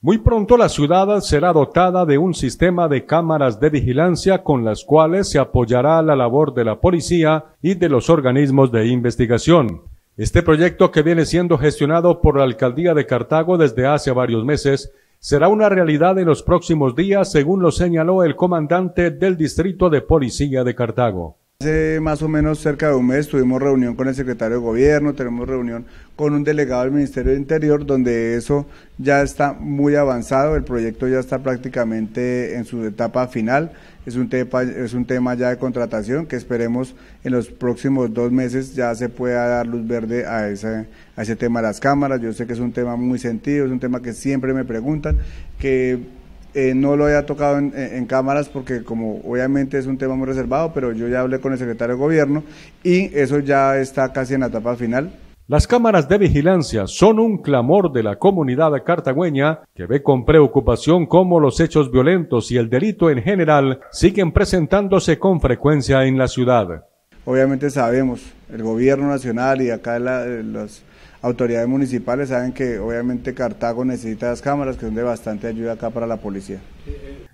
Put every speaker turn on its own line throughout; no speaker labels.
Muy pronto la ciudad será dotada de un sistema de cámaras de vigilancia con las cuales se apoyará la labor de la policía y de los organismos de investigación. Este proyecto que viene siendo gestionado por la alcaldía de Cartago desde hace varios meses será una realidad en los próximos días, según lo señaló el comandante del distrito de policía de Cartago.
Hace más o menos cerca de un mes tuvimos reunión con el secretario de Gobierno, tenemos reunión con un delegado del Ministerio del Interior, donde eso ya está muy avanzado, el proyecto ya está prácticamente en su etapa final, es un tema, es un tema ya de contratación que esperemos en los próximos dos meses ya se pueda dar luz verde a ese, a ese tema de las cámaras, yo sé que es un tema muy sentido, es un tema que siempre me preguntan, que eh, no lo haya tocado eh, en, cámaras porque como obviamente es un tema muy reservado, pero yo ya hablé con el secretario de gobierno y eso ya está casi en la etapa
final. Las cámaras de vigilancia son un clamor de la comunidad cartagüeña que ve con preocupación cómo los hechos violentos y el delito en general siguen presentándose con frecuencia en la ciudad
obviamente sabemos, el gobierno nacional y acá eh, las autoridades municipales saben que obviamente Cartago necesita las cámaras que son de bastante ayuda acá para la policía.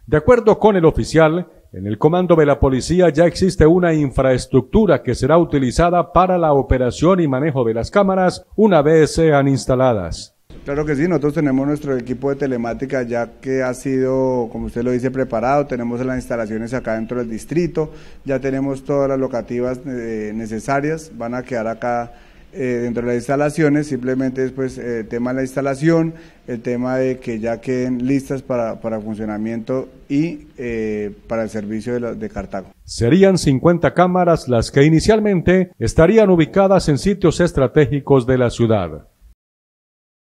De acuerdo con el oficial, en el comando de la policía ya existe una infraestructura que será utilizada para la operación y manejo de las cámaras una vez sean instaladas.
Claro que sí, nosotros tenemos nuestro equipo de telemática ya que ha sido, como usted lo dice, preparado, tenemos las instalaciones acá dentro del distrito, ya tenemos todas las locativas eh, necesarias, van a quedar acá eh, dentro de las instalaciones, simplemente después pues, eh, el tema de la instalación, el tema de que ya queden listas para, funcionamiento y para el servicio de, de,
Cartago. Serían 50 cámaras las que inicialmente estarían ubicadas en sitios estratégicos de la ciudad.